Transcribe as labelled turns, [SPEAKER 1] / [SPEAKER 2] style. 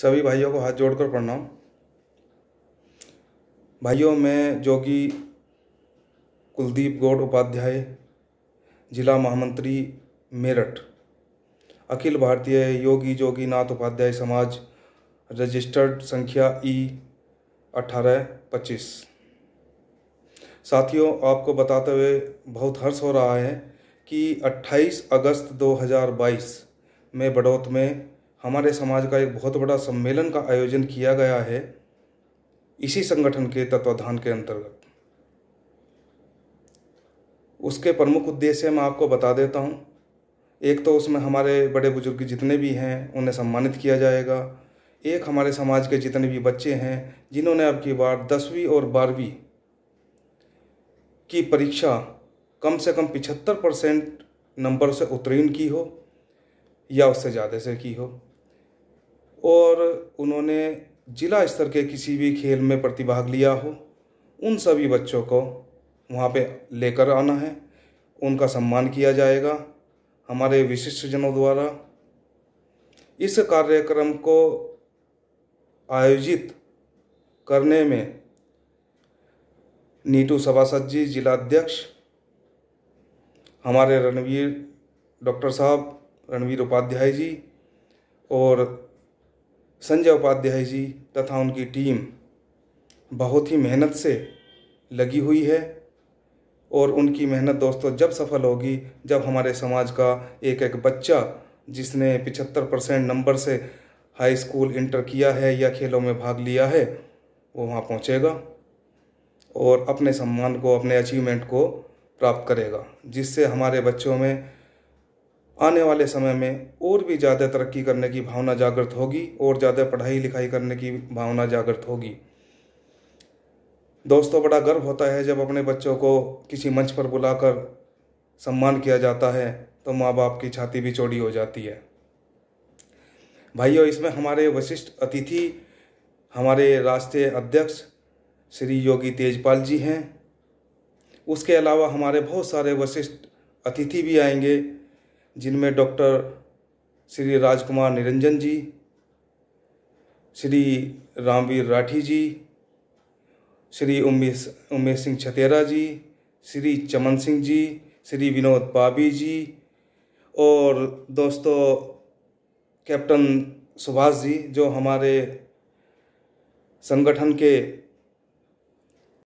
[SPEAKER 1] सभी भाइयों को हाथ जोड़कर प्रणाम भाइयों में जो कि कुलदीप गौड़ उपाध्याय जिला महामंत्री मेरठ अखिल भारतीय योगी जोगी नाथ उपाध्याय समाज रजिस्टर्ड संख्या ई अठारह पच्चीस साथियों आपको बताते हुए बहुत हर्ष हो रहा है कि 28 अगस्त 2022 में बड़ौत में हमारे समाज का एक बहुत बड़ा सम्मेलन का आयोजन किया गया है इसी संगठन के तत्वाधान के अंतर्गत उसके प्रमुख उद्देश्य मैं आपको बता देता हूँ एक तो उसमें हमारे बड़े बुजुर्ग जितने भी हैं उन्हें सम्मानित किया जाएगा एक हमारे समाज के जितने भी बच्चे हैं जिन्होंने अब की बार दसवीं और बारहवीं की परीक्षा कम से कम पिछहत्तर परसेंट नंबर से उत्तीर्ण की हो या उससे ज़्यादा से की हो और उन्होंने जिला स्तर के किसी भी खेल में प्रतिभाग लिया हो उन सभी बच्चों को वहाँ पे लेकर आना है उनका सम्मान किया जाएगा हमारे विशिष्टजनों द्वारा इस कार्यक्रम को आयोजित करने में नीटू सभासद जी जिलाध्यक्ष हमारे रणवीर डॉक्टर साहब रणवीर उपाध्याय जी और संजय उपाध्याय जी तथा उनकी टीम बहुत ही मेहनत से लगी हुई है और उनकी मेहनत दोस्तों जब सफल होगी जब हमारे समाज का एक एक बच्चा जिसने पिछहत्तर परसेंट नंबर से हाई स्कूल इंटर किया है या खेलों में भाग लिया है वो वहाँ पहुँचेगा और अपने सम्मान को अपने अचीवमेंट को प्राप्त करेगा जिससे हमारे बच्चों में आने वाले समय में और भी ज़्यादा तरक्की करने की भावना जागृत होगी और ज़्यादा पढ़ाई लिखाई करने की भावना जागृत होगी दोस्तों बड़ा गर्व होता है जब अपने बच्चों को किसी मंच पर बुलाकर सम्मान किया जाता है तो माँ बाप की छाती भी चौड़ी हो जाती है भाइयों इसमें हमारे वशिष्ठ अतिथि हमारे राष्ट्रीय अध्यक्ष श्री योगी तेजपाल जी हैं उसके अलावा हमारे बहुत सारे वशिष्ठ अतिथि भी आएंगे जिनमें डॉक्टर श्री राजकुमार निरंजन जी श्री रामवीर राठी जी श्री उमेश उमेश सिंह छतेरा जी श्री चमन सिंह जी श्री विनोद पाबी जी और दोस्तों कैप्टन सुभाष जी जो हमारे संगठन के